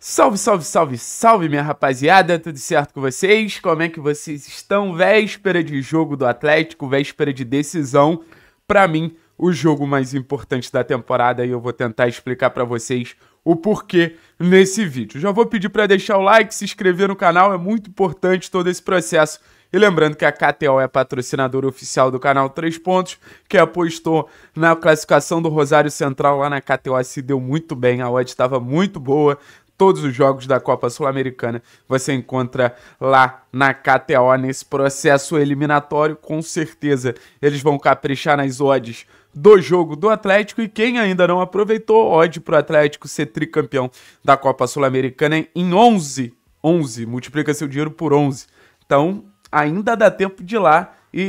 Salve, salve, salve, salve, minha rapaziada, tudo certo com vocês? Como é que vocês estão? Véspera de jogo do Atlético, véspera de decisão. Para mim, o jogo mais importante da temporada e eu vou tentar explicar para vocês o porquê nesse vídeo. Já vou pedir para deixar o like, se inscrever no canal, é muito importante todo esse processo. E lembrando que a KTO é patrocinadora oficial do canal 3 Pontos, que apostou na classificação do Rosário Central lá na KTO, se deu muito bem, a odd estava muito boa, todos os jogos da Copa Sul-Americana você encontra lá na KTO nesse processo eliminatório, com certeza eles vão caprichar nas odds do jogo do Atlético e quem ainda não aproveitou, odd para o Atlético ser tricampeão da Copa Sul-Americana em 11, 11, multiplica seu dinheiro por 11. Então, ainda dá tempo de ir lá e,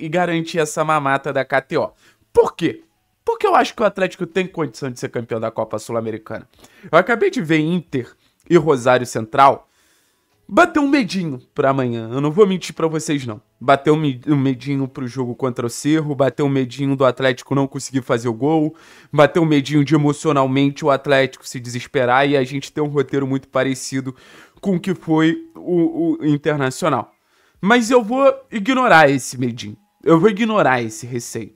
e, e garantir essa mamata da KTO. Por quê? Porque eu acho que o Atlético tem condição de ser campeão da Copa Sul-Americana. Eu acabei de ver Inter e Rosário Central. Bateu um medinho pra amanhã, eu não vou mentir para vocês não. Bateu um medinho pro jogo contra o Cerro, bateu um medinho do Atlético não conseguir fazer o gol, bateu um medinho de emocionalmente o Atlético se desesperar e a gente ter um roteiro muito parecido com o que foi o, o Internacional. Mas eu vou ignorar esse medinho, eu vou ignorar esse receio.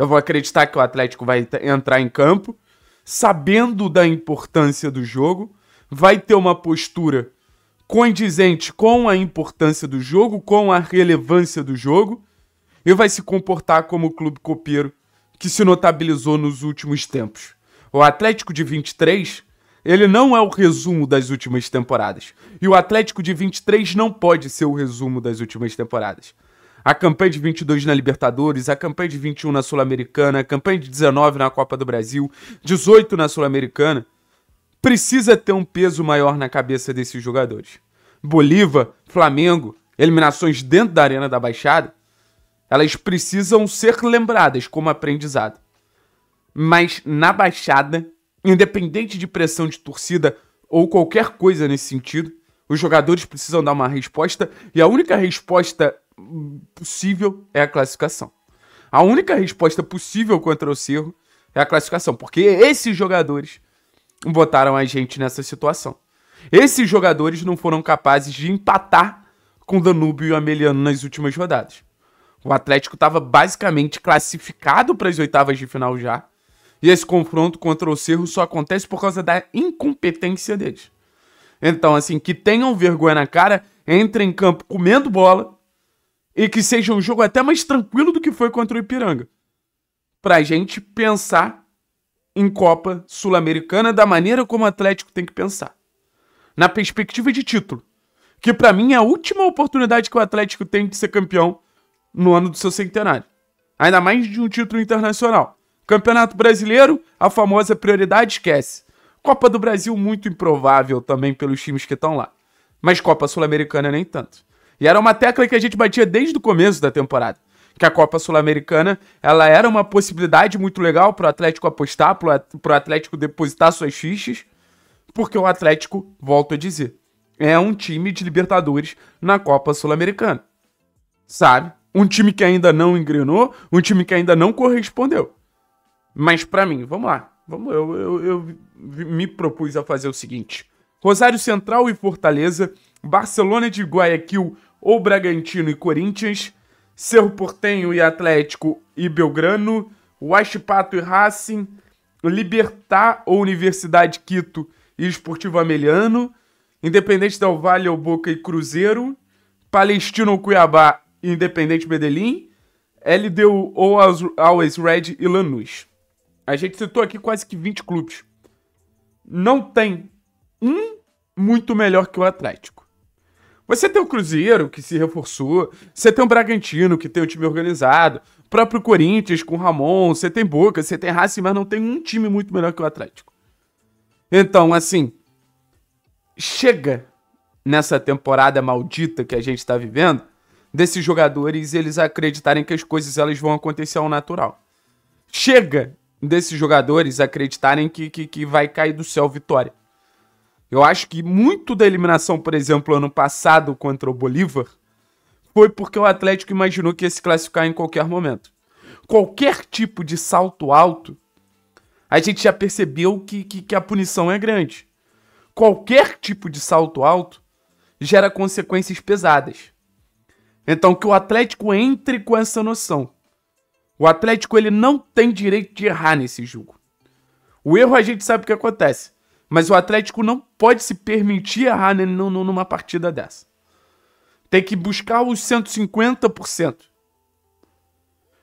Eu vou acreditar que o Atlético vai entrar em campo, sabendo da importância do jogo, vai ter uma postura condizente com a importância do jogo, com a relevância do jogo, e vai se comportar como o clube copeiro que se notabilizou nos últimos tempos. O Atlético de 23, ele não é o resumo das últimas temporadas. E o Atlético de 23 não pode ser o resumo das últimas temporadas a campanha de 22 na Libertadores, a campanha de 21 na Sul-Americana, a campanha de 19 na Copa do Brasil, 18 na Sul-Americana, precisa ter um peso maior na cabeça desses jogadores. Bolívar, Flamengo, eliminações dentro da Arena da Baixada, elas precisam ser lembradas como aprendizado. Mas na Baixada, independente de pressão de torcida ou qualquer coisa nesse sentido, os jogadores precisam dar uma resposta e a única resposta possível é a classificação. A única resposta possível contra o Cerro é a classificação, porque esses jogadores botaram a gente nessa situação. Esses jogadores não foram capazes de empatar com Danúbio e Ameliano nas últimas rodadas. O Atlético estava basicamente classificado para as oitavas de final já. E esse confronto contra o Cerro só acontece por causa da incompetência deles. Então, assim, que tenham vergonha na cara, entrem em campo comendo bola e que seja um jogo até mais tranquilo do que foi contra o Ipiranga. Pra gente pensar em Copa Sul-Americana da maneira como o Atlético tem que pensar. Na perspectiva de título, que para mim é a última oportunidade que o Atlético tem de ser campeão no ano do seu centenário. Ainda mais de um título internacional. Campeonato Brasileiro, a famosa prioridade esquece. Copa do Brasil muito improvável também pelos times que estão lá. Mas Copa Sul-Americana nem tanto. E era uma tecla que a gente batia desde o começo da temporada. Que a Copa Sul-Americana, ela era uma possibilidade muito legal para o Atlético apostar, para o Atlético depositar suas fichas, porque o Atlético, volto a dizer, é um time de Libertadores na Copa Sul-Americana. Sabe? Um time que ainda não engrenou, um time que ainda não correspondeu. Mas para mim, vamos lá. Vamos, eu, eu, eu me propus a fazer o seguinte: Rosário Central e Fortaleza, Barcelona de Guayaquil, ou Bragantino e Corinthians, Cerro Portenho e Atlético e Belgrano, Huachipato e Racing, Libertar ou Universidade Quito e Esportivo Ameliano, Independente Del Vale ou Boca e Cruzeiro, Palestino ou Cuiabá e Independente Medellín, LDU ou Always Red e Lanús. A gente citou aqui quase que 20 clubes. Não tem um muito melhor que o Atlético. Você tem o Cruzeiro, que se reforçou. Você tem o Bragantino, que tem o time organizado. O próprio Corinthians, com o Ramon. Você tem Boca, você tem Racing, mas não tem um time muito melhor que o Atlético. Então, assim. Chega nessa temporada maldita que a gente está vivendo desses jogadores eles acreditarem que as coisas elas vão acontecer ao natural. Chega desses jogadores acreditarem que, que, que vai cair do céu vitória. Eu acho que muito da eliminação, por exemplo, ano passado contra o Bolívar, foi porque o Atlético imaginou que ia se classificar em qualquer momento. Qualquer tipo de salto alto, a gente já percebeu que, que, que a punição é grande. Qualquer tipo de salto alto gera consequências pesadas. Então que o Atlético entre com essa noção. O Atlético ele não tem direito de errar nesse jogo. O erro a gente sabe o que acontece. Mas o Atlético não pode se permitir errar numa partida dessa. Tem que buscar os 150%.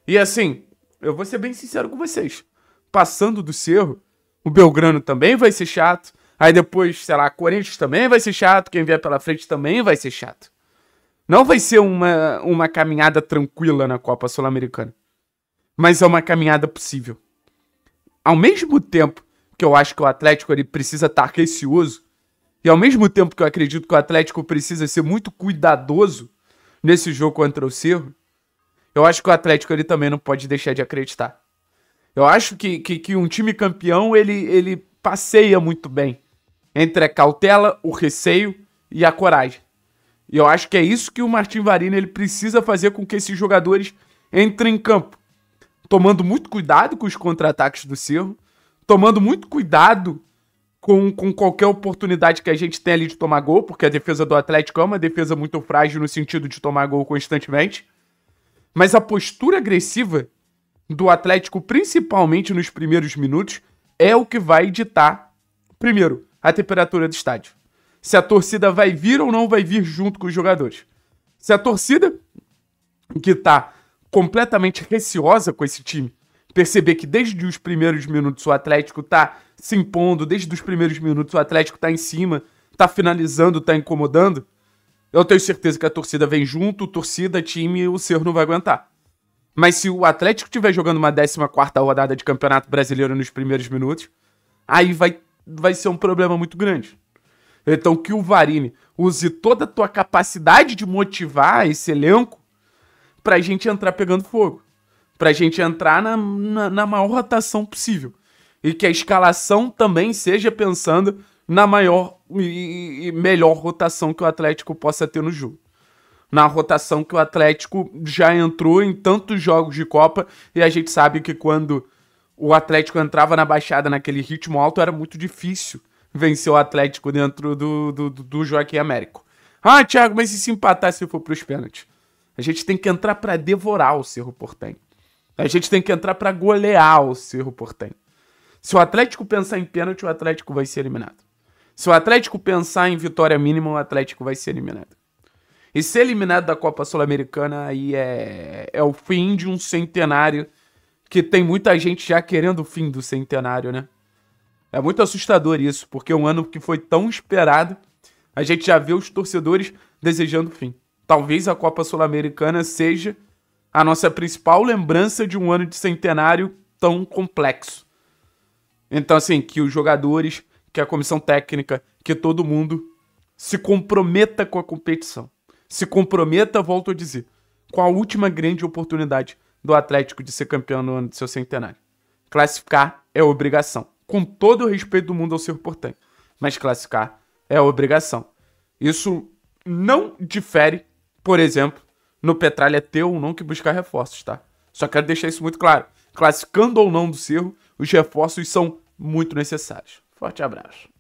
E assim, eu vou ser bem sincero com vocês. Passando do Cerro, o Belgrano também vai ser chato. Aí depois, sei lá, Corinthians também vai ser chato. Quem vier pela frente também vai ser chato. Não vai ser uma, uma caminhada tranquila na Copa Sul-Americana. Mas é uma caminhada possível. Ao mesmo tempo que eu acho que o Atlético ele precisa estar receoso, e ao mesmo tempo que eu acredito que o Atlético precisa ser muito cuidadoso nesse jogo contra o Cerro, eu acho que o Atlético ele também não pode deixar de acreditar. Eu acho que, que, que um time campeão ele, ele passeia muito bem entre a cautela, o receio e a coragem. E eu acho que é isso que o Martin Varina ele precisa fazer com que esses jogadores entrem em campo, tomando muito cuidado com os contra-ataques do Cerro, tomando muito cuidado com, com qualquer oportunidade que a gente tem ali de tomar gol, porque a defesa do Atlético é uma defesa muito frágil no sentido de tomar gol constantemente. Mas a postura agressiva do Atlético, principalmente nos primeiros minutos, é o que vai ditar, primeiro, a temperatura do estádio. Se a torcida vai vir ou não vai vir junto com os jogadores. Se a torcida, que está completamente receosa com esse time, perceber que desde os primeiros minutos o Atlético tá se impondo, desde os primeiros minutos o Atlético tá em cima, tá finalizando, tá incomodando, eu tenho certeza que a torcida vem junto, torcida, time, o Cerro não vai aguentar. Mas se o Atlético estiver jogando uma 14 rodada de Campeonato Brasileiro nos primeiros minutos, aí vai, vai ser um problema muito grande. Então que o Varini use toda a tua capacidade de motivar esse elenco pra gente entrar pegando fogo. Pra gente entrar na, na, na maior rotação possível. E que a escalação também seja pensando na maior e, e melhor rotação que o Atlético possa ter no jogo na rotação que o Atlético já entrou em tantos jogos de Copa e a gente sabe que quando o Atlético entrava na baixada naquele ritmo alto era muito difícil vencer o Atlético dentro do, do, do Joaquim Américo. Ah, Thiago, mas e se empatar se for para os pênaltis? A gente tem que entrar para devorar o Cerro Portenho. A gente tem que entrar para golear o Cerro Portenho. Se o Atlético pensar em pênalti, o Atlético vai ser eliminado. Se o Atlético pensar em vitória mínima, o Atlético vai ser eliminado. E ser eliminado da Copa Sul-Americana aí é, é o fim de um centenário que tem muita gente já querendo o fim do centenário, né? É muito assustador isso, porque é um ano que foi tão esperado, a gente já vê os torcedores desejando o fim. Talvez a Copa Sul-Americana seja a nossa principal lembrança de um ano de centenário tão complexo. Então, assim, que os jogadores, que a comissão técnica, que todo mundo se comprometa com a competição. Se comprometa, volto a dizer, com a última grande oportunidade do Atlético de ser campeão no ano de seu centenário. Classificar é obrigação. Com todo o respeito do mundo ao seu importante. Mas classificar é obrigação. Isso não difere, por exemplo, no Petralha é ter ou não que buscar reforços, tá? Só quero deixar isso muito claro. Classificando ou não do Cerro, os reforços são muito necessários. Forte abraço.